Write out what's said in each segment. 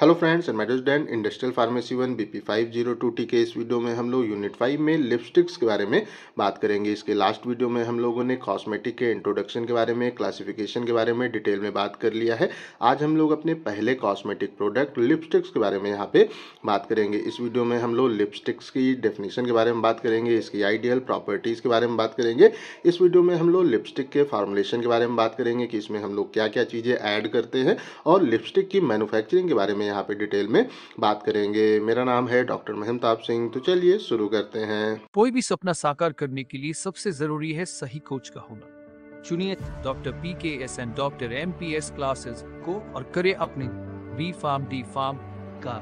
hello friends and मैडोज डैन industrial pharmacy one B P five zero two T के इस वीडियो में हम लोग यूनिट फाइव में लिपस्टिक्स के बारे में बात करेंगे इसके लास्ट वीडियो में हम लोगों ने कॉस्मेटिक के इंट्रोडक्शन के बारे में क्लासिफिकेशन के बारे में डिटेल में बात कर लिया है आज हम लोग अपने पहले कॉस्मेटिक प्रोडक्ट लिपस्टिक्स के बारे में यहाँ पे बात करेंगे इस वीडियो में हम लोग लिपस्टिक्स की डेफिनेशन के बारे में बात करेंगे इसकी आइडियल प्रॉपर्टीज़ के बारे में बात करेंगे इस वीडियो में हम लोग लिपस्टिक के फार्मुलेशन के बारे में बात करेंगे कि इसमें हम लोग क्या क्या चीज़ें ऐड करते हैं और लिपस्टिक की मैनुफैक्चरिंग के बारे में यहाँ पे डिटेल में बात करेंगे मेरा नाम है डॉक्टर महमताब सिंह तो चलिए शुरू करते हैं कोई भी सपना साकार करने के लिए सबसे जरूरी है सही कोच का होना चुनिए doctor P K S and doctor M P S classes को और करे अपने बी फार्म डी फार्म का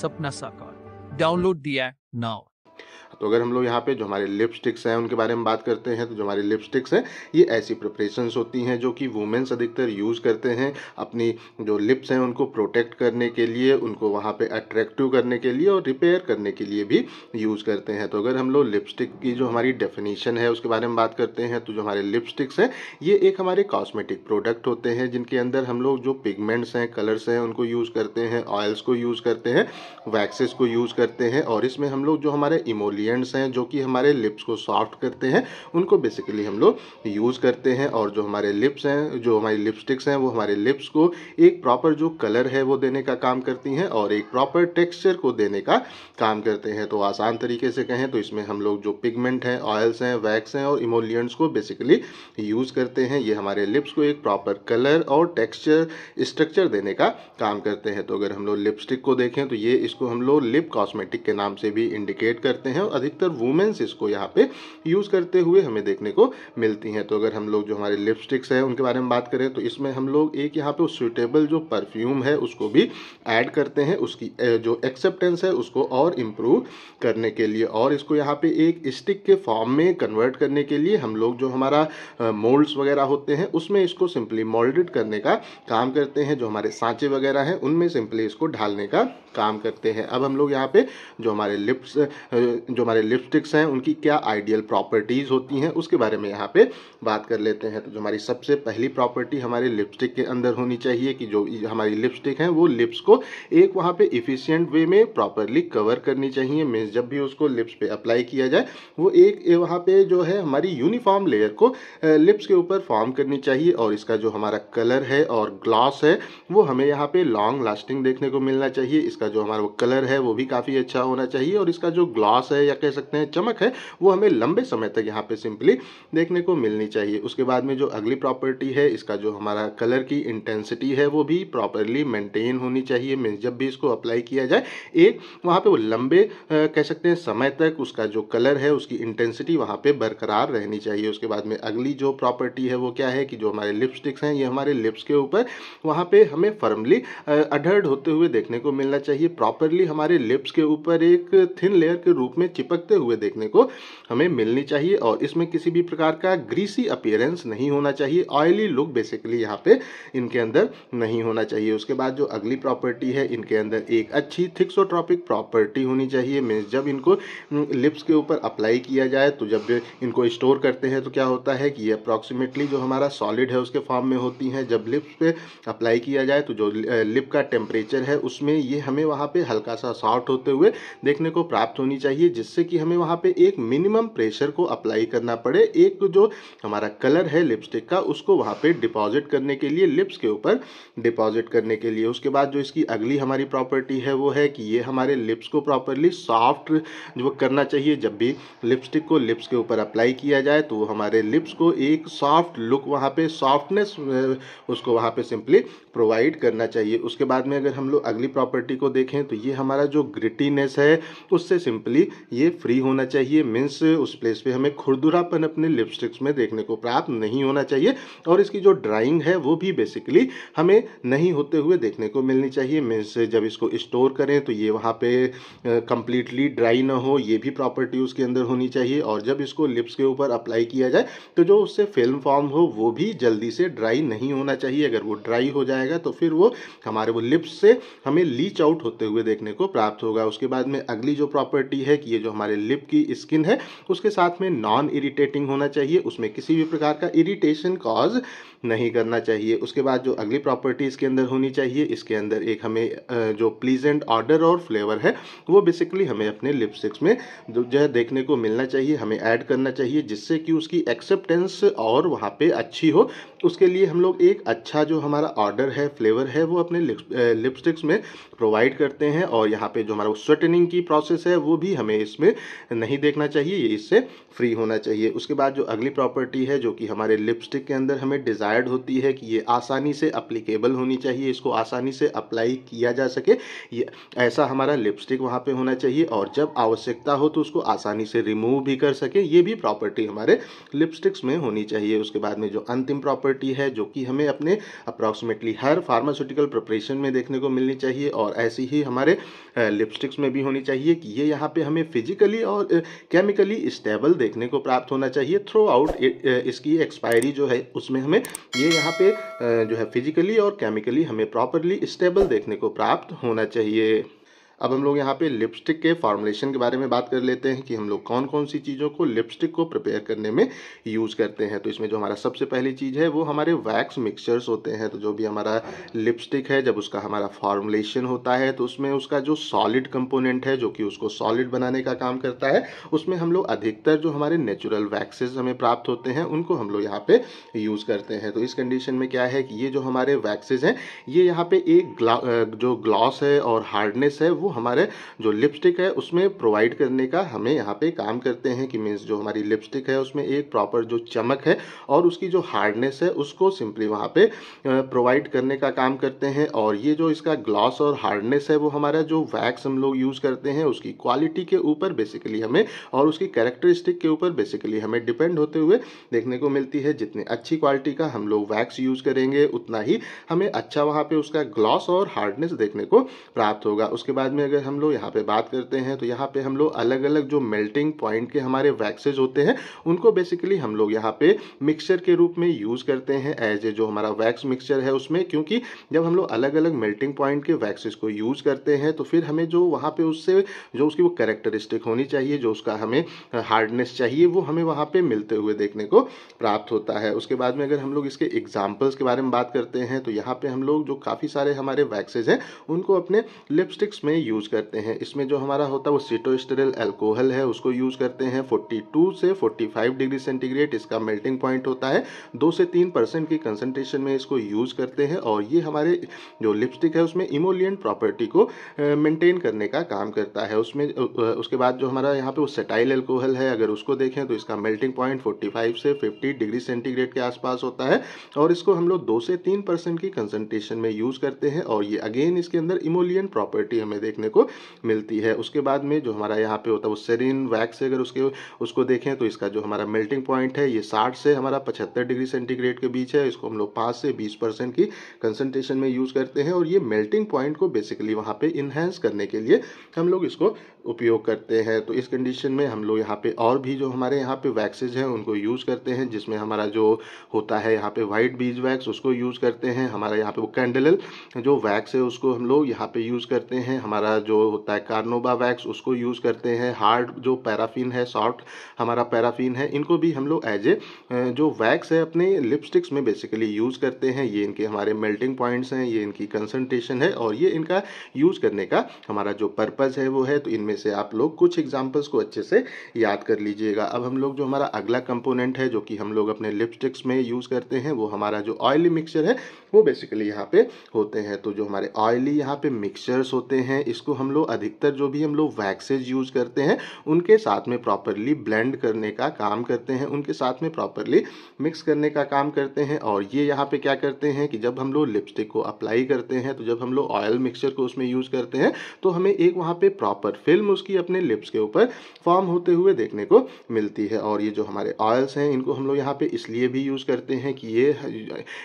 सपना साकार डाउनलोड दिया नाउ तो अगर हम लोग यहाँ पे जो हमारे लिपस्टिक्स हैं उनके बारे में बात करते हैं तो जो हमारे लिपस्टिक्स हैं ये ऐसी प्रिपरेशंस होती हैं जो कि वुमेंस अधिकतर यूज़ करते हैं अपनी जो लिप्स हैं उनको प्रोटेक्ट करने के लिए उनको वहाँ पर अट्रैक्टिव करने के लिए और रिपेयर करने के लिए भी यूज़ करते हैं तो अगर हम लोग लिपस्टिक की जो हमारी डेफिनेशन है उसके बारे में बात करते हैं तो जो हमारे लिपस्टिक्स हैं ये एक हमारे कॉस्मेटिक प्रोडक्ट होते हैं जिनके अंदर हम लोग जो पिगमेंट्स हैं कलर्स हैं उनको यूज़ करते हैं ऑयल्स को यूज़ करते हैं वैक्सेस को यूज़ करते हैं और इसमें हम लोग जो हमारे इमोलियन एजेंट्स हैं जो कि हमारे लिप्स को सॉफ्ट करते हैं उनको बेसिकली हम लोग यूज़ करते हैं और जो हमारे लिप्स हैं जो हमारी लिपस्टिक्स हैं वो हमारे लिप्स को एक प्रॉपर जो कलर है वो देने का काम करती हैं और एक प्रॉपर टेक्स्चर को देने का काम करते हैं तो आसान तरीके से कहें तो इसमें हम लोग जो पिगमेंट हैं ऑयल्स हैं वैक्स हैं और इमोलियंट्स को बेसिकली यूज़ करते हैं ये हमारे लिप्स को एक प्रॉपर कलर और टेक्स्चर स्ट्रक्चर देने का काम करते हैं तो अगर हम लोग लिपस्टिक को देखें तो ये इसको हम लोग लिप कॉस्मेटिक के नाम से भी इंडिकेट करते हैं अधिकतर वुमेन्स इसको यहाँ पे यूज़ करते हुए हमें देखने को मिलती हैं तो अगर हम लोग जो हमारे लिपस्टिक्स हैं उनके बारे में बात करें तो इसमें हम लोग एक यहाँ पे सूटेबल जो परफ्यूम है उसको भी ऐड करते हैं उसकी जो एक्सेप्टेंस है उसको और इम्प्रूव करने के लिए और इसको यहाँ पे एक स्टिक के फॉर्म में कन्वर्ट करने के लिए हम लोग जो हमारा मोल्ड्स वगैरह होते हैं उसमें इसको सिंपली मोल्डेड करने का काम करते हैं जो हमारे सांचे वगैरह हैं उनमें सिंपली इसको ढालने का काम करते हैं अब हम लोग यहाँ पे जो हमारे लिप्स जो हमारे लिपस्टिक्स हैं उनकी क्या आइडियल प्रॉपर्टीज़ होती हैं उसके बारे में यहाँ पे बात कर लेते हैं तो जो हमारी सबसे पहली प्रॉपर्टी हमारे लिपस्टिक के अंदर होनी चाहिए कि जो हमारी लिपस्टिक है वो लिप्स को एक वहाँ पे इफ़िशियंट वे में प्रॉपरली कवर करनी चाहिए मीन्स जब भी उसको लिप्स पे अप्लाई किया जाए वो एक वहाँ पर जो है हमारी यूनिफॉर्म लेयर को लिप्स के ऊपर फॉर्म करनी चाहिए और इसका जो हमारा कलर है और ग्लॉस है वो हमें यहाँ पे लॉन्ग लास्टिंग देखने को मिलना चाहिए इसका जो हमारा कलर है वो भी काफ़ी अच्छा होना चाहिए और इसका जो ग्लॉस है या कह सकते हैं चमक है वो हमें लंबे समय तक यहाँ पे सिंपली देखने को मिलनी चाहिए उसके बाद में जो अगली प्रॉपर्टी है इसका जो हमारा कलर की इंटेंसिटी है वो भी प्रॉपरली मेंटेन होनी चाहिए मीन्स जब भी इसको अप्लाई किया जाए एक वहाँ पे वो लंबे आ, कह सकते हैं समय तक उसका जो कलर है उसकी इंटेंसिटी वहाँ पर बरकरार रहनी चाहिए उसके बाद में अगली जो प्रॉपर्टी है वो क्या है कि जो हमारे लिपस्टिक्स हैं ये हमारे लिप्स के ऊपर वहाँ पर हमें फर्मली अडर्ड होते हुए देखने को मिलना चाहिए प्रॉपरली हमारे लिप्स के ऊपर एक थिन लेयर के रूप में चिप चिपकते हुए देखने को हमें मिलनी चाहिए और इसमें किसी भी प्रकार का ग्रीसी अपियरेंस नहीं होना चाहिए ऑयली लुक बेसिकली यहाँ पे इनके अंदर नहीं होना चाहिए उसके बाद जो अगली प्रॉपर्टी है इनके अंदर एक अच्छी थिक्सोट्रॉपिक प्रॉपर्टी होनी चाहिए मीन्स जब इनको लिप्स के ऊपर अप्लाई किया जाए तो जब इनको स्टोर करते हैं तो क्या होता है कि ये अप्रॉक्सीमेटली जो हमारा सॉलिड है उसके फॉर्म में होती हैं जब लिप्स पे अप्लाई किया जाए तो जो लिप का टेम्परेचर है उसमें ये हमें वहाँ पे हल्का सा सॉफ्ट होते हुए देखने को प्राप्त होनी चाहिए जिससे जिससे कि हमें वहाँ पे एक मिनिमम प्रेशर को अप्लाई करना पड़े एक जो हमारा कलर है लिपस्टिक का उसको वहाँ पे डिपॉजिट करने के लिए लिप्स के ऊपर डिपॉजिट करने के लिए उसके बाद जो इसकी अगली हमारी प्रॉपर्टी है वो है कि ये हमारे लिप्स को प्रॉपरली सॉफ्ट जो करना चाहिए जब भी लिपस्टिक को लिप्स के ऊपर अप्लाई किया जाए तो हमारे लिप्स को एक सॉफ्ट लुक वहाँ पर सॉफ्टनेस उसको वहाँ पर सिंपली प्रोवाइड करना चाहिए उसके बाद में अगर हम लोग अगली प्रॉपर्टी को देखें तो ये हमारा जो ग्रिटीनेस है उससे सिंपली ये चाहिए फ्री होना चाहिए मीन्स उस प्लेस पे हमें खुरदुरापन अपने लिपस्टिक्स में देखने को प्राप्त नहीं होना चाहिए और इसकी जो ड्राइंग है वो भी बेसिकली हमें नहीं होते हुए देखने को मिलनी चाहिए मीन्स जब इसको स्टोर करें तो ये वहाँ पे कम्प्लीटली ड्राई ना हो ये भी प्रॉपर्टी उसके अंदर होनी चाहिए और जब इसको लिप्स के ऊपर अप्लाई किया जाए तो जो उससे फिल्म फॉर्म हो वो भी जल्दी से ड्राई नहीं होना चाहिए अगर वो ड्राई हो जाएगा तो फिर वो हमारे वो लिप्स से हमें लीच आउट होते हुए देखने को प्राप्त होगा उसके बाद में अगली जो प्रॉपर्टी है कि ये जो हमारे लिप की स्किन है उसके साथ में नॉन इरिटेटिंग होना चाहिए उसमें किसी भी प्रकार का इरिटेशन कॉज नहीं करना चाहिए उसके बाद जो अगली प्रॉपर्टी इसके अंदर होनी चाहिए इसके अंदर एक हमें जो प्लीजेंट ऑर्डर और फ्लेवर है वो बेसिकली हमें अपने लिपस्टिक्स में जो है देखने को मिलना चाहिए हमें ऐड करना चाहिए जिससे कि उसकी एक्सेप्टेंस और वहाँ पे अच्छी हो उसके लिए हम लोग एक अच्छा जो हमारा ऑर्डर है फ्लेवर है वो अपने लिपस्टिक्स में प्रोवाइड करते हैं और यहाँ पर जो हमारा स्वेटनिंग की प्रोसेस है वो भी हमें इसमें इसमें नहीं देखना चाहिए ये इससे फ्री होना चाहिए उसके बाद जो अगली प्रॉपर्टी है जो कि हमारे लिपस्टिक के अंदर हमें डिज़ायर्ड होती है कि ये आसानी से अप्लीकेबल होनी चाहिए इसको आसानी से अप्लाई किया जा सके ये ऐसा हमारा लिपस्टिक वहाँ पे होना चाहिए और जब आवश्यकता हो तो उसको आसानी से रिमूव भी कर सके ये भी प्रॉपर्टी हमारे लिपस्टिक्स में होनी चाहिए उसके बाद में जो अंतिम प्रॉपर्टी है जो कि हमें अपने अप्रॉक्सीमेटली हर फार्मास्यूटिकल प्रिपरेशन में देखने को मिलनी चाहिए और ऐसी ही हमारे लिपस्टिक्स में भी होनी चाहिए कि ये यहाँ पे हमें फिजिकली और केमिकली स्टेबल देखने को प्राप्त होना चाहिए थ्रू आउट इसकी एक्सपायरी जो है उसमें हमें ये यहाँ पे जो है फिजिकली और केमिकली हमें प्रॉपरली स्टेबल देखने को प्राप्त होना चाहिए अब हम लोग यहाँ पे लिपस्टिक के फॉर्मुलेशन के बारे में बात कर लेते हैं कि हम लोग कौन कौन सी चीज़ों को लिपस्टिक को प्रिपेयर करने में यूज़ करते हैं तो इसमें जो हमारा सबसे पहली चीज़ है वो हमारे वैक्स मिक्सचर्स होते हैं तो जो भी हमारा लिपस्टिक है जब उसका हमारा फॉर्मुलेशन होता है तो उसमें उसका जो सॉलिड कंपोनेंट है जो कि उसको सॉलिड बनाने का काम करता है उसमें हम लोग अधिकतर जो हमारे नेचुरल वैक्सेज हमें प्राप्त होते हैं उनको हम लोग यहाँ पर यूज़ करते हैं तो इस कंडीशन में क्या है कि ये जो हमारे वैक्सेज हैं ये यहाँ पर एक ग्ला, जो ग्लॉस है और हार्डनेस है वो वो हमारे जो लिपस्टिक है उसमें प्रोवाइड करने का हमें यहाँ पे काम करते हैं कि मीन्स जो हमारी लिपस्टिक है उसमें एक प्रॉपर जो चमक है और उसकी जो हार्डनेस है उसको सिंपली वहाँ पे प्रोवाइड करने का काम करते हैं और ये जो इसका ग्लॉस और हार्डनेस है वो हमारा जो वैक्स हम लोग यूज़ करते हैं उसकी क्वालिटी के ऊपर बेसिकली हमें और उसकी कैरेक्टरिस्टिक के ऊपर बेसिकली हमें डिपेंड होते हुए देखने को मिलती है जितनी अच्छी क्वालिटी का हम लोग वैक्स यूज़ करेंगे उतना ही हमें अच्छा वहाँ पर उसका ग्लॉस और हार्डनेस देखने को प्राप्त होगा उसके बाद में अगर हम लोग यहाँ पे बात करते हैं तो यहाँ पे हम लोग अलग अलग जो मेल्टिंग पॉइंट के हमारे वैक्सेज होते हैं उनको बेसिकली हम लोग यहाँ पे मिक्सचर के रूप में यूज़ करते हैं एज ए जो हमारा वैक्स मिक्सचर है उसमें क्योंकि जब हम लोग अलग अलग मेल्टिंग पॉइंट के वैक्सेज को यूज़ करते हैं तो फिर हमें जो वहाँ पर उससे जो उसकी वो करेक्टरिस्टिक होनी चाहिए जो उसका हमें हार्डनेस चाहिए वो हमें वहाँ पर मिलते हुए देखने को प्राप्त होता है उसके बाद में अगर हम लोग इसके एग्जाम्पल्स के बारे में बात करते हैं तो यहाँ पर हम लोग जो काफ़ी सारे हमारे वैक्सेज हैं उनको अपने लिपस्टिक्स में यूज़ करते हैं इसमें जो हमारा होता है वो सीटोस्टेरल एल्कोहल है उसको यूज़ करते हैं 42 से 45 डिग्री सेंटीग्रेड इसका मेल्टिंग पॉइंट होता है दो से तीन परसेंट की कंसनट्रेशन में इसको यूज़ करते हैं और ये हमारे जो लिपस्टिक है उसमें इमोलियन प्रॉपर्टी को मेनटेन करने का काम करता है उसमें उसके बाद जो हमारा यहाँ पे वो सेटाइल एल्कोहल है अगर उसको देखें तो इसका मेल्टिंग पॉइंट फोर्टी से फिफ्टी डिग्री सेंटीग्रेड के आसपास होता है और इसको हम लोग दो से तीन परसेंट की कंसनट्रेशन में यूज़ करते हैं और ये अगेन इसके अंदर इमोलियन प्रॉपर्टी हमें देख देखने को मिलती है उसके बाद में जो हमारा यहाँ पे होता है वो सेरिन वैक्स अगर उसके उसको देखें तो इसका जो हमारा मेल्टिंग पॉइंट है ये साठ से हमारा पचहत्तर डिग्री सेंटीग्रेड के बीच है इसको हम लोग पाँच से बीस परसेंट की कंसनट्रेशन में यूज़ करते हैं और ये मेल्टिंग पॉइंट को बेसिकली वहाँ पर इन्हेंस करने के लिए हम लोग इसको उपयोग करते हैं तो इस कंडीशन में हम लोग यहाँ पे और भी जो हमारे यहाँ पे वैक्सेज हैं उनको यूज़ करते हैं जिसमें हमारा जो होता है यहाँ पे वाइट बीज वैक्स उसको यूज़ करते हैं हमारा यहाँ पे वो कैंडल जो वैक्स है उसको हम लोग यहाँ पे यूज़ करते हैं हमारा जो होता है कार्नोबा वैक्स उसको यूज़ करते हैं हार्ड जो पैराफिन है सॉफ्ट हमारा पैराफिन है इनको भी हम लोग एज ए जो वैक्स है अपने लिपस्टिक्स में बेसिकली यूज़ करते हैं ये इनके हमारे मेल्टिंग पॉइंट्स हैं ये इनकी कंसनट्रेशन है और ये इनका यूज़ करने का हमारा जो पर्पज़ है वो है तो इनमें में से आप लोग कुछ एग्जाम्पल्स को अच्छे से याद कर लीजिएगा अब हम लोग जो हमारा अगला कंपोनेंट है जो कि हम लोग अपने लिपस्टिक्स में यूज़ करते हैं वो हमारा जो ऑयली मिक्सचर है वो बेसिकली यहाँ पे होते हैं तो जो हमारे ऑयली यहाँ पे मिक्सचर्स होते हैं इसको हम लोग अधिकतर जो भी हम लोग वैक्सेज यूज़ करते हैं उनके साथ में प्रॉपरली ब्लेंड करने का काम करते हैं उनके साथ में प्रॉपरली मिक्स करने का काम करते हैं और ये यहाँ पर क्या करते हैं कि जब हम लोग लिपस्टिक को अप्लाई करते हैं तो जब हम लोग ऑयल मिक्सचर को उसमें यूज़ करते हैं तो हमें एक वहाँ पर प्रॉपर फिल्म फिल्म उसकी अपने लिप्स के ऊपर फॉर्म होते हुए देखने को मिलती है और ये जो हमारे ऑयल्स हैं इनको हम लोग यहाँ पे इसलिए भी यूज़ करते हैं कि ये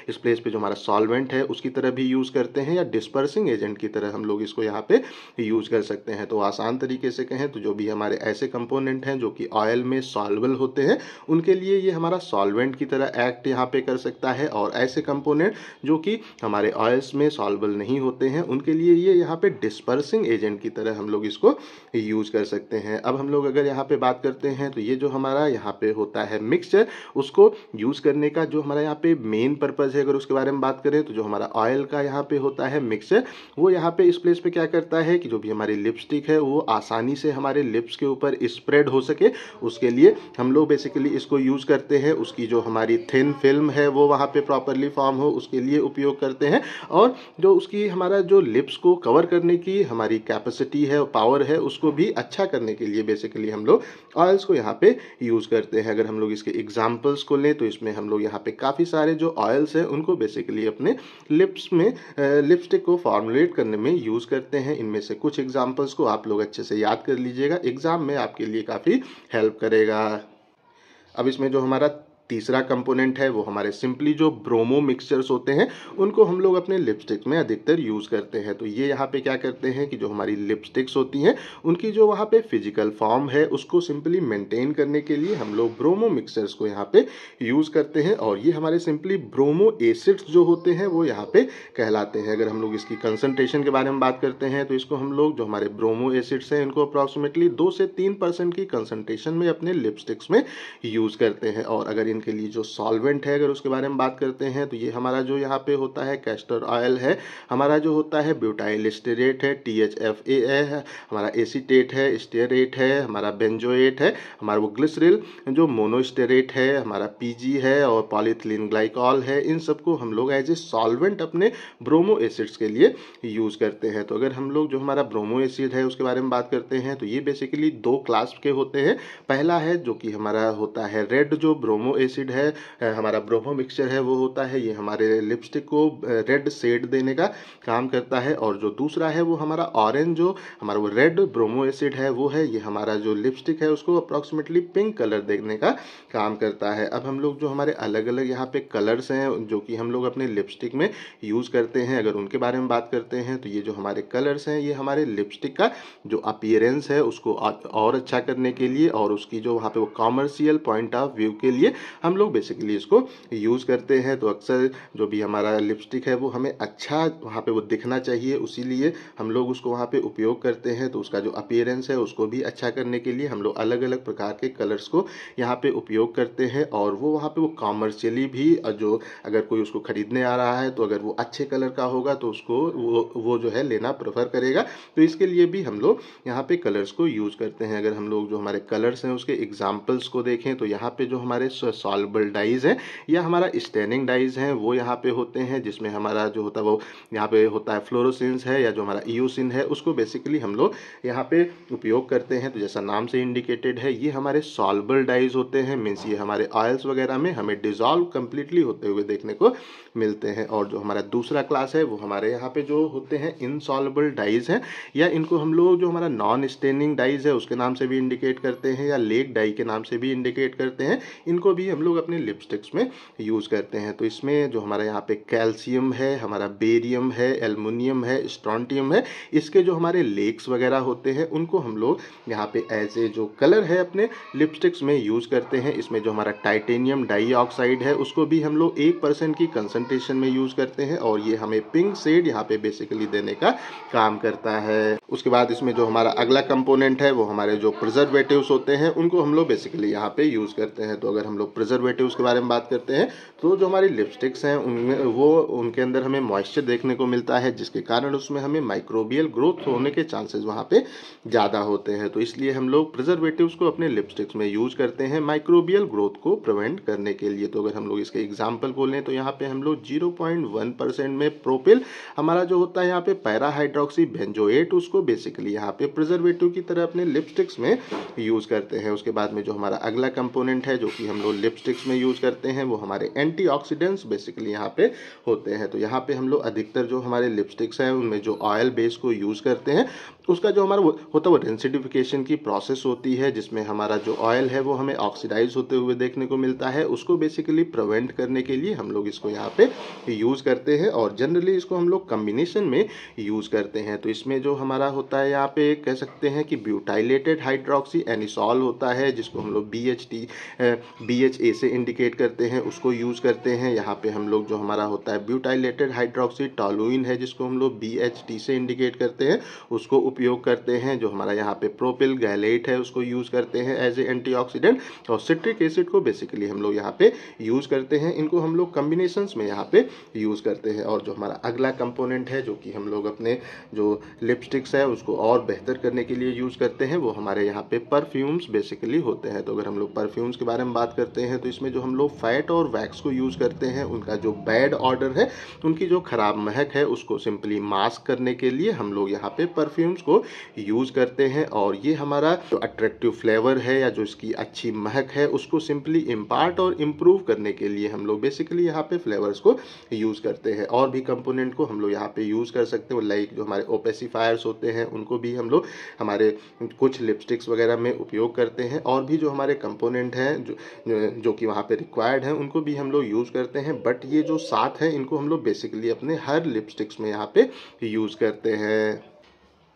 इस प्लेस पे जो हमारा सॉल्वेंट है उसकी तरह भी यूज़ करते हैं या डिस्पर्सिंग एजेंट की तरह हम लोग इसको यहाँ पे यूज़ कर सकते हैं तो आसान तरीके से कहें तो जो भी हमारे ऐसे कंपोनेंट हैं जो कि ऑयल में सॉल्वल होते हैं उनके लिए ये हमारा सॉल्वेंट की तरह एक्ट यहाँ पे कर सकता है और ऐसे कंपोनेंट जो कि हमारे ऑयल्स में सॉल्वल नहीं होते हैं उनके लिए ये यहाँ पे डिस्पर्सिंग एजेंट की तरह हम लोग इसको यूज़ कर सकते हैं अब हम लोग अगर यहाँ पे बात करते हैं तो ये जो हमारा यहाँ पे होता है मिक्सचर उसको यूज़ करने का जो हमारा यहाँ पे मेन पर्पज़ है अगर उसके बारे में बात करें तो जो हमारा ऑयल का यहाँ पे होता है मिक्सचर वो यहाँ पे इस प्लेस पे क्या करता है कि जो भी हमारी लिपस्टिक है वो आसानी से हमारे लिप्स के ऊपर स्प्रेड हो सके उसके लिए हम लोग बेसिकली इसको यूज़ करते हैं उसकी जो हमारी थिन फिल्म है वो वहाँ पर प्रॉपरली फॉर्म हो उसके लिए उपयोग करते हैं और जो उसकी हमारा जो लिप्स को कवर करने की हमारी कैपेसिटी है पावर है उस उसको भी अच्छा करने के लिए बेसिकली हम लोग ऑयल्स को यहाँ पे यूज़ करते हैं अगर हम लोग इसके एग्जाम्पल्स को लें तो इसमें हम लोग यहाँ पे काफ़ी सारे जो ऑयल्स हैं उनको बेसिकली अपने लिप्स में लिपस्टिक को फॉर्मुलेट करने में यूज़ करते हैं इनमें से कुछ एग्जाम्पल्स को आप लोग अच्छे से याद कर लीजिएगा एग्ज़ाम में आपके लिए काफ़ी हेल्प करेगा अब इसमें जो हमारा तीसरा कंपोनेंट है वो हमारे सिंपली जो ब्रोमो मिक्सचर्स होते हैं उनको हम लोग अपने लिपस्टिक में अधिकतर यूज़ करते हैं तो ये यहाँ पे क्या करते हैं कि जो हमारी लिपस्टिक्स होती हैं उनकी जो वहाँ पे फिजिकल फॉर्म है उसको सिंपली मेंटेन करने के लिए हम लोग ब्रोमो मिक्सचर्स को यहाँ पे यूज़ करते हैं और ये हमारे सिंपली ब्रोमो एसिड्स जो होते हैं वो यहाँ पे कहलाते हैं अगर हम लोग इसकी कंसनट्रेशन के बारे में बात करते हैं तो इसको हम लोग जो हमारे ब्रोमो एसिड्स हैं इनको अप्रॉक्सीमेटली दो से तीन परसेंट की कंसनट्रेशन में अपने लिपस्टिक्स में यूज़ करते हैं और अगर इन एप्लीकेशन के लिए जो सॉल्वेंट है अगर उसके बारे में बात करते हैं तो ये हमारा जो यहाँ पे होता है कैस्टर ऑयल है हमारा जो होता है ब्यूटाइल स्टेरेट है टी एच एफ ए है हमारा एसीटेट है स्टेरेट है हमारा बेंजोएट है हमारा वो ग्लिसरिल जो मोनोस्टेरेट है हमारा पी है और पॉलीथिलीन ग्लाइकॉल है इन सबको हम लोग एज ए सॉल्वेंट अपने ब्रोमो एसिड्स के लिए यूज़ करते हैं तो अगर हम लोग जो हमारा ब्रोमो एसिड है उसके बारे में बात करते हैं तो ये बेसिकली दो क्लास के होते हैं पहला है जो कि हमारा होता है रेड जो ब्रोमो एसिड है हमारा ब्रोमो मिक्सचर है वो होता है ये हमारे लिपस्टिक को रेड सेड देने का काम करता है और जो दूसरा है वो हमारा ऑरेंज जो हमारा वो रेड ब्रोमो एसिड है वो है ये हमारा जो लिपस्टिक है उसको अप्रॉक्सीमेटली पिंक कलर देने का काम करता है अब हम लोग जो हमारे अलग अलग यहाँ पे कलर्स हैं जो कि हम लोग अपने लिपस्टिक में यूज़ करते हैं अगर उनके बारे में बात करते हैं तो ये जो हमारे कलर्स हैं ये हमारे लिपस्टिक का जो अपियरेंस है उसको और अच्छा करने के लिए और उसकी जो वहाँ पे वो कॉमर्शियल पॉइंट ऑफ व्यू के लिए हम लोग बेसिकली इसको यूज़ करते हैं तो अक्सर जो भी हमारा लिपस्टिक है वो हमें अच्छा वहाँ पे वो दिखना चाहिए उसीलिए हम लोग उसको वहाँ पे उपयोग करते हैं तो उसका जो अपियरेंस है उसको भी अच्छा करने के लिए हम लोग अलग अलग प्रकार के कलर्स को यहाँ पर उपयोग करते हैं और वो वहाँ पर वो कॉमर्शियली भी जो अगर कोई उसको ख़रीदने आ रहा है तो अगर वो अच्छे कलर का होगा तो उसको वो वो जो है लेना प्रेफर करेगा तो इसके लिए भी हम लोग यहाँ पे कलर्स को यूज़ करते हैं अगर हम लोग जो हमारे कलर्स हैं उसके एग्जाम्पल्स को देखें तो यहाँ पे जो हमारे सॉल्बल डाइज है या हमारा स्टैंडिंग डाइज है वो यहाँ पे होते हैं जिसमें हमारा जो होता है वो यहाँ पे होता है फ्लोरोसिन्स है या जो हमारा ईयोसिन है उसको बेसिकली हम लोग यहाँ पे उपयोग करते हैं तो जैसा नाम से इंडिकेटेड है ये हमारे सॉल्बल डाइज होते हैं मीन्स ये हमारे ऑयल्स वगैरह में हमें डिजॉल्व कम्प्लीटली होते हुए देखने को मिलते हैं और जो हमारा दूसरा क्लास है वो हमारे यहाँ पे जो होते हैं इनसॉल्बल डाइज हैं या इनको हम लोग जो हमारा नॉन स्टेनिंग डाइज है उसके नाम से भी इंडिकेट करते हैं या लेक डाई के नाम से भी इंडिकेट करते हैं इनको भी हम हम लोग अपने लिपस्टिक्स में यूज़ करते हैं तो इसमें जो हमारे यहाँ पे कैल्शियम है हमारा बेरियम है एलमिनियम है स्ट्रॉन्टियम है इसके जो हमारे लेक्स वगैरह होते हैं उनको हम लोग यहाँ पे एज ए जो कलर है अपने लिपस्टिक्स में यूज़ करते हैं इसमें जो हमारा टाइटेनियम डाईऑक्साइड है उसको भी हम लोग एक की कंसनट्रेशन में यूज़ करते हैं और ये हमें पिंक सेड यहाँ पर बेसिकली देने का काम करता है उसके बाद इसमें जो हमारा अगला कंपोनेंट है वो हमारे जो प्रिजर्वेटिव होते हैं उनको हम लोग बेसिकली यहाँ पे यूज़ करते हैं तो अगर हम लोग प्रिजर्वेटिव के बारे में बात करते हैं तो जो हमारी लिपस्टिक्स हैं उनमें वो उनके अंदर हमें मॉइस्चर देखने को मिलता है जिसके कारण उसमें हमें माइक्रोबियल ग्रोथ होने के चांसेस वहाँ पे ज़्यादा होते हैं तो इसलिए हम लोग प्रिजर्वेटिव को अपने लिपस्टिक्स में यूज करते हैं माइक्रोबियल ग्रोथ को प्रिवेंट करने के लिए तो अगर हम लोग इसके एग्जाम्पल बोलें तो यहाँ पर हम लोग जीरो में प्रोपिल हमारा जो होता है यहाँ पे पैराहाइड्रोक्सी बेंजोएट उसको बेसिकली यहाँ पे प्रिजर्वेटिव की तरह अपने लिपस्टिक्स में यूज करते हैं उसके बाद में जो हमारा अगला कंपोनेंट है जो कि हम लोग लिप लिपस्टिक्स में यूज करते हैं वो हमारे एंटीऑक्सीडेंट्स बेसिकली यहाँ पे होते हैं तो यहाँ पे हम लोग अधिकतर जो हमारे लिपस्टिक्स हैं उनमें जो ऑयल बेस को यूज़ करते हैं उसका जो हमारा होता है वो डेंसिटिफिकेशन की प्रोसेस होती है जिसमें हमारा जो ऑयल है वो हमें ऑक्सीडाइज होते हुए देखने को मिलता है उसको बेसिकली प्रवेंट करने के लिए हम लोग इसको यहाँ पे यूज़ करते हैं और जनरली इसको हम लोग कम्बिनेशन में यूज़ करते हैं तो इसमें जो हमारा होता है यहाँ पे कह सकते हैं कि ब्यूटाइलेटेड हाइड्रोक्सी एनिसॉल होता है जिसको हम लोग B H T B H A से इंडिकेट करते हैं उसको यूज़ करते हैं यहाँ पे हम लोग जो हमारा होता है ब्यूटाइलेटेड हाइड्रोक्सी टॉलुइन है जिसको हम लोग बी एच टी से इंडिकेट करते हैं उसको उपयोग करते हैं जो हमारा यहाँ पे प्रोपिल गैलेट है उसको यूज़ करते हैं एज ए ऑक्सीडेंट और सिट्रिक एसिड को बेसिकली हम लोग यहाँ पे यूज़ करते हैं इनको हम लोग कम्बिनेशन में यहाँ पे यूज़ करते हैं और जो हमारा अगला कंपोनेंट है जो कि हम लोग अपने जो लिपस्टिक्स है उसको और बेहतर करने के लिए यूज़ करते हैं वो हमारे यहाँ पे परफ्यूम्स बेसिकली होते हैं तो अगर हम लोग परफ्यूम्स के बारे में बात करते हैं हैं तो इसमें जो हम लोग फैट और वैक्स को यूज़ करते हैं उनका जो बैड ऑर्डर है उनकी जो ख़राब महक है उसको सिंपली मास्क करने के लिए हम लोग यहाँ पे परफ्यूम्स को यूज़ करते हैं और ये हमारा जो अट्रैक्टिव फ्लेवर है या जो इसकी अच्छी महक है उसको सिंपली इम्पार्ट और इम्प्रूव करने के लिए हम लोग बेसिकली यहाँ पर फ्लेवर्स को यूज़ करते हैं और भी कंपोनेंट को हम लोग यहाँ पर यूज़ कर सकते हैं लाइक जो हमारे ओपेसीफायर्स होते हैं उनको भी हम लोग हमारे कुछ लिपस्टिक्स वगैरह में उपयोग करते हैं और भी जो हमारे कंपोनेंट हैं जो, जो जो कि वहाँ पे रिक्वायर्ड हैं उनको भी हम लोग यूज़ करते हैं बट ये जो सात हैं इनको हम लोग बेसिकली अपने हर लिपस्टिक्स में यहाँ पे यूज़ करते हैं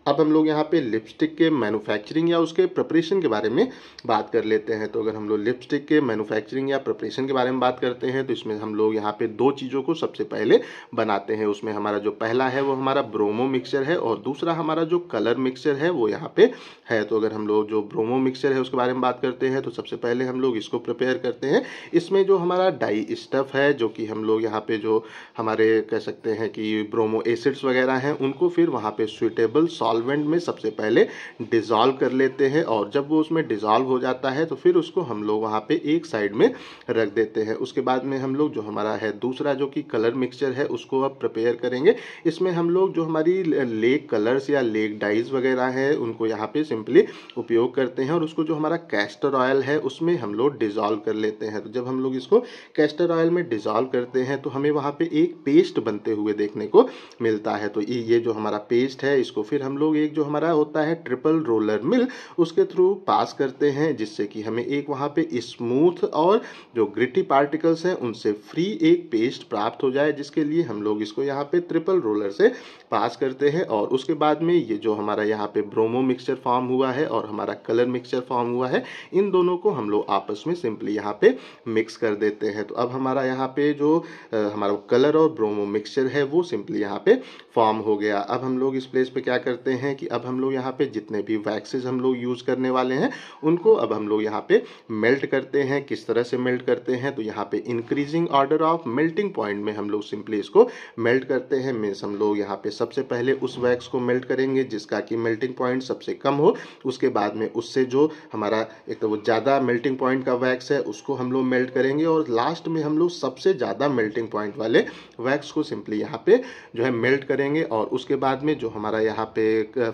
अब हम लोग यहाँ पे लिपस्टिक के मैन्युफैक्चरिंग या उसके प्रपरेशन के बारे में बात कर लेते हैं तो अगर हम लोग लिपस्टिक के मैन्युफैक्चरिंग या प्रपरेशन के बारे में बात करते हैं तो इसमें हम लोग यहाँ पे दो चीज़ों को सबसे पहले बनाते हैं उसमें हमारा जो पहला है वो हमारा ब्रोमो मिक्सचर है और दूसरा हमारा जो कलर मिक्सचर है वो यहाँ पर है तो अगर हम लोग जो ब्रोमो मिक्सचर है उसके बारे में बात करते हैं तो सबसे पहले हम लोग इसको प्रिपेयर करते हैं इसमें जो हमारा डाई स्टफ है जो कि हम लोग यहाँ पर जो हमारे कह सकते हैं कि ब्रोमो एसिड्स वगैरह हैं उनको फिर वहाँ पर सुइटेबल सॉस सॉल्वेंट में सबसे पहले डिज़ॉल्व कर लेते हैं और जब वो उसमें डिज़ॉल्व हो जाता है तो फिर उसको हम लोग वहाँ पे एक साइड में रख देते हैं उसके बाद में हम लोग जो हमारा है दूसरा जो कि कलर मिक्सचर है उसको अब प्रिपेयर करेंगे इसमें हम लोग जो हमारी लेक कलर्स या लेक डाइज वगैरह है उनको यहाँ पे सिंपली उपयोग करते हैं और उसको जो हमारा कैस्टर ऑयल है उसमें हम लोग डिज़ॉल्व कर लेते हैं तो जब हम लोग इसको कैस्टर ऑयल में डिज़ॉल्व करते हैं तो हमें वहाँ पे एक पेस्ट बनते हुए देखने को मिलता है तो ये जो हमारा पेस्ट है इसको फिर हम लोग लोग एक जो हमारा होता है ट्रिपल रोलर मिल उसके थ्रू पास करते हैं जिससे कि हमें एक वहाँ पे स्मूथ और जो ग्रिटी पार्टिकल्स हैं उनसे फ्री एक पेस्ट प्राप्त हो जाए जिसके लिए हम लोग इसको यहाँ पे ट्रिपल रोलर से पास करते हैं और उसके बाद में ये जो हमारा यहाँ पे ब्रोमो मिक्सचर फॉर्म हुआ है और हमारा कलर मिक्सचर फॉर्म हुआ है इन दोनों को हम लोग आपस में सिंपली यहाँ पे मिक्स कर देते हैं तो अब हमारा यहाँ पे जो आ, हमारा कलर और ब्रोमो मिक्सचर है वो सिंपली यहाँ पे फॉर्म हो गया अब हम लोग इस प्लेस पे क्या करते सकते हैं कि अब हम लोग यहाँ पे जितने भी वैक्सीज हम लोग यूज़ करने वाले हैं उनको अब हम लोग यहाँ पे मेल्ट करते हैं किस तरह से मेल्ट करते हैं तो यहाँ पे increasing order of melting point में हम लोग सिंपली इसको मेल्ट करते हैं मीन्स हम लोग यहाँ पे सबसे पहले उस वैक्स को मेल्ट करेंगे जिसका कि मेल्टिंग पॉइंट सबसे कम हो उसके बाद में उससे जो हमारा एक तो वो ज़्यादा मेल्टिंग पॉइंट का वैक्स है उसको हम लोग मेल्ट करेंगे और लास्ट में हम लोग सबसे ज़्यादा मेल्टिंग पॉइंट वाले वैक्स को सिंपली यहाँ पे जो है मेल्ट करेंगे और उसके बाद में जो हमारा यहाँ पे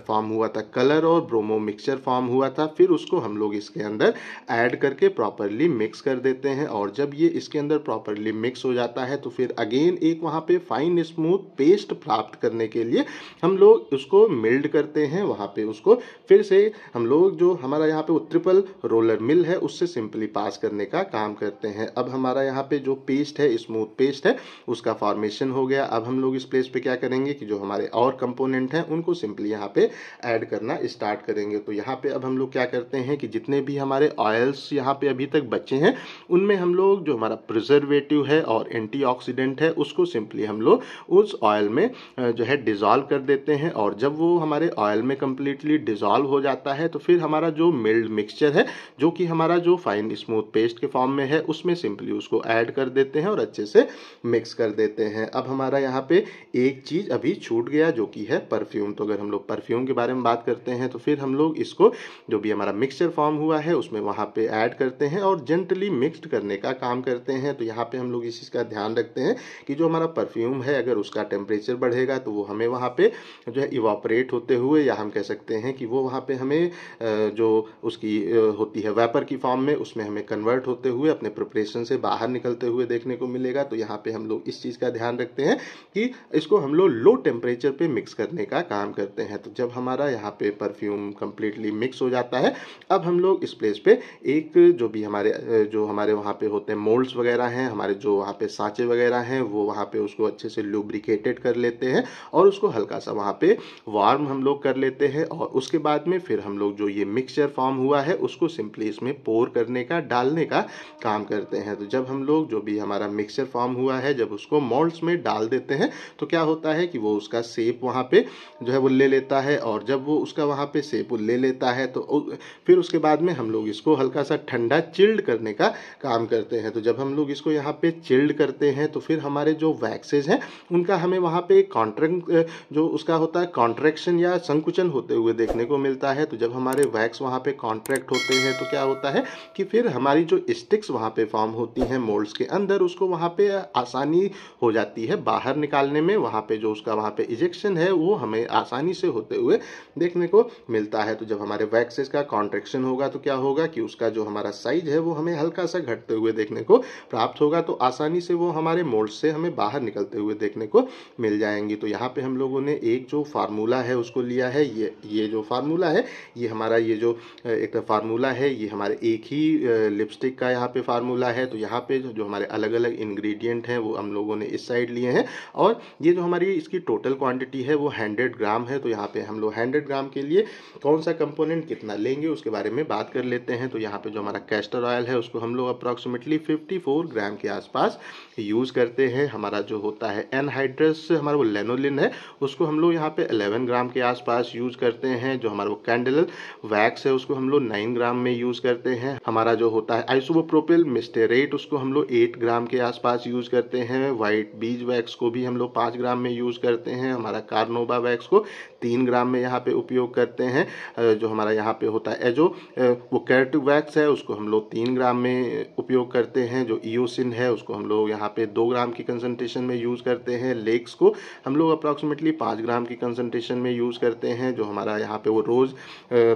फॉर्म हुआ था कलर और ब्रोमो मिक्सचर फॉर्म हुआ था फिर उसको हम लोग इसके अंदर ऐड करके प्रॉपरली मिक्स कर देते हैं और जब ये इसके अंदर प्रॉपरली मिक्स हो जाता है तो फिर अगेन एक वहाँ पे फाइन स्मूथ पेस्ट प्राप्त करने के लिए हम लोग उसको मिल्ड करते हैं वहाँ पे उसको फिर से हम लोग जो हमारा यहाँ पे ट्रिपल रोलर मिल है उससे सिंपली पास करने का काम करते हैं अब हमारा यहाँ पे जो पेस्ट है स्मूथ पेस्ट है उसका फॉर्मेशन हो गया अब हम लोग इस प्लेस पे क्या करेंगे कि जो हमारे और कंपोनेंट हैं उनको सिंपली यहाँ पे ऐड करना स्टार्ट करेंगे तो यहाँ पे अब हम लोग क्या करते हैं कि जितने भी हमारे ऑयल्स यहाँ पे अभी तक बचे हैं उनमें हम लोग जो हमारा प्रिजर्वेटिव है और एंटी है उसको सिंपली हम लोग उस ऑयल में जो है डिज़ॉल्व कर देते हैं और जब वो हमारे ऑयल में कम्प्लीटली डिज़ॉल्व हो जाता है तो फिर हमारा जो मिल्ड मिक्सचर है जो कि हमारा जो फाइन स्मूथ पेस्ट के फॉर्म में है उसमें सिंपली उसको ऐड कर देते हैं और अच्छे से मिक्स कर देते हैं अब हमारा यहाँ पे एक चीज़ अभी छूट गया जो कि है परफ्यूम तो अगर हम लोग परफ्यूम के बारे में बात करते हैं तो फिर हम लोग इसको जो भी हमारा मिक्सचर फॉर्म हुआ है उसमें वहाँ पे ऐड करते हैं और जेंटली मिक्सड करने का काम करते हैं तो यहाँ पे हम लोग इस चीज़ का ध्यान रखते हैं कि जो हमारा परफ्यूम है अगर उसका टेम्परेचर बढ़ेगा तो वो हमें वहाँ पर जो है इवापरेट होते हुए या हम कह सकते हैं कि वो वहाँ पर हमें जो उसकी होती है वेपर की फॉर्म में उसमें हमें कन्वर्ट होते हुए अपने प्रिपरेशन से बाहर निकलते हुए देखने को मिलेगा तो यहाँ पर हम लोग इस चीज़ का ध्यान रखते हैं कि इसको हम लोग लो टेम्परेचर पे मिक्स करने का काम करते हैं हैं तो जब हमारा यहाँ पे परफ्यूम कम्प्लीटली मिक्स हो जाता है अब हम लोग इस प्लेस पे एक जो भी हमारे जो हमारे वहाँ पे होते हैं मोल्ड्स वगैरह हैं हमारे जो वहाँ पे सांचे वगैरह हैं वो वहाँ पे उसको अच्छे से लुब्रिकेटेड कर लेते हैं और उसको हल्का सा वहाँ पे वार्म हम लोग कर लेते हैं और उसके बाद में फिर हम लोग जो ये मिक्सचर फॉर्म हुआ है उसको सिंपली इसमें पोर करने का डालने का काम करते हैं तो जब हम लोग जो भी हमारा मिक्सचर फॉर्म हुआ है जब उसको मोल्ड्स में डाल देते हैं तो क्या होता है कि वो उसका सेप वहाँ पे जो है वो ले लेते लेता है और जब वो उसका वहाँ पे सेब ले लेता है तो फिर उसके बाद में हम लोग इसको हल्का सा ठंडा चिल्ड करने का काम करते हैं तो जब हम लोग इसको यहाँ पे चिल्ड करते हैं तो फिर हमारे जो वैक्सेज हैं उनका हमें वहाँ पे कॉन्ट्रैक्ट जो उसका होता है कॉन्ट्रैक्शन या संकुचन होते हुए देखने को मिलता है तो जब हमारे वैक्स वहाँ पर कॉन्ट्रैक्ट होते हैं तो क्या होता है कि फिर हमारी जो स्टिक्स वहाँ पर फॉर्म होती हैं मोल्ड्स के अंदर उसको वहाँ पर आसानी हो जाती है बाहर निकालने में वहाँ पे जो उसका वहाँ पे इजेक्शन है वो हमें आसानी से होते हुए देखने को मिलता है तो जब हमारे वैक्सेस का कॉन्ट्रेक्शन होगा तो क्या होगा कि उसका जो हमारा साइज है वो हमें हल्का सा घटते हुए देखने को प्राप्त होगा तो आसानी से वो हमारे मोल्ड से हमें बाहर निकलते हुए देखने को मिल जाएंगी तो यहाँ पर हम लोगों ने एक जो फार्मूला है उसको लिया है ये ये जो फार्मूला है ये हमारा ये जो एक फार्मूला है ये हमारे एक ही लिपस्टिक का यहाँ पे फार्मूला है तो यहाँ पे जो हमारे अलग अलग इंग्रेडिएंट हैं वो हम लोगों ने इस साइड लिए हैं और ये जो हमारी इसकी टोटल क्वांटिटी है वो हंड्रेड ग्राम है तो यहाँ पे हम लोग हंड्रेड ग्राम के लिए कौन सा कंपोनेंट कितना लेंगे उसके बारे में बात कर लेते हैं तो यहाँ पे जो हमारा कैस्टर ऑयल है उसको हम लोग अप्रॉक्सीमेटली फिफ्टी ग्राम के आसपास यूज़ करते हैं हमारा जो होता है एनहाइड्रस हमारा वो लेनोलिन है उसको हम लोग यहाँ पे 11 ग्राम के आसपास यूज़ करते हैं जो हमारा वो कैंडल वैक्स है उसको हम लोग नाइन ग्राम में यूज़ करते हैं हमारा जो होता है आइसोबोप्रोपिल मिस्टेरेट उसको हम लोग एट ग्राम के आसपास यूज़ करते हैं वाइट बीज वैक्स को भी हम लोग पाँच ग्राम में यूज़ करते हैं हमारा कार्नोबा वैक्स को तीन ग्राम में यहाँ पर उपयोग करते हैं जो हमारा यहाँ पर होता है एजो वो कैरेट वैक्स है उसको हम लोग तीन ग्राम में उपयोग करते हैं जो ईओसिन है उसको हम लोग यहाँ यहाँ पे दो ग्राम की कंसनट्रेशन में यूज़ करते हैं लेक्स को हम लोग अप्रॉक्सीमेटली पाँच ग्राम की कंसनट्रेशन में यूज़ करते हैं जो हमारा यहाँ पे वो रोज़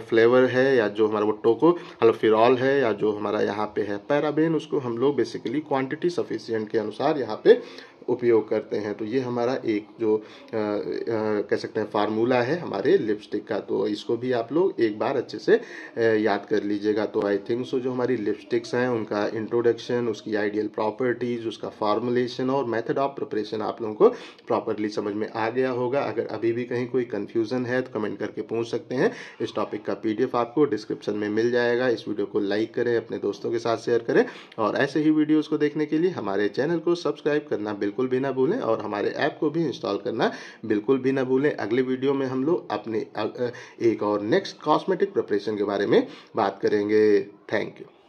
फ्लेवर है या जो हमारा वो टोको हलोफिरॉल है या जो हमारा यहाँ पे है पैराबेन उसको हम लोग बेसिकली क्वान्टिटी सफिशियंट के अनुसार यहाँ पे उपयोग करते हैं तो ये हमारा एक जो आ, आ, कह सकते हैं फार्मूला है हमारे लिपस्टिक का तो इसको भी आप लोग एक बार अच्छे से याद कर लीजिएगा तो आई थिंक सो जो हमारी लिपस्टिक्स हैं उनका इंट्रोडक्शन उसकी आइडियल प्रॉपर्टीज़ उसका फॉर्मुलेशन और मेथड ऑफ प्रिपरेशन आप लोगों को प्रॉपरली समझ में आ गया होगा अगर अभी भी कहीं कोई कन्फ्यूज़न है तो कमेंट करके पूछ सकते हैं इस टॉपिक का पी आपको डिस्क्रिप्शन में मिल जाएगा इस वीडियो को लाइक करें अपने दोस्तों के साथ शेयर करें और ऐसे ही वीडियोज़ को देखने के लिए हमारे चैनल को सब्सक्राइब करना बिल्कुल भी ना भूलें और हमारे ऐप को भी इंस्टॉल करना बिल्कुल भी ना भूलें अगले वीडियो में हम लोग अपने एक और नेक्स्ट कॉस्मेटिक प्रिपरेशन के बारे में बात करेंगे थैंक यू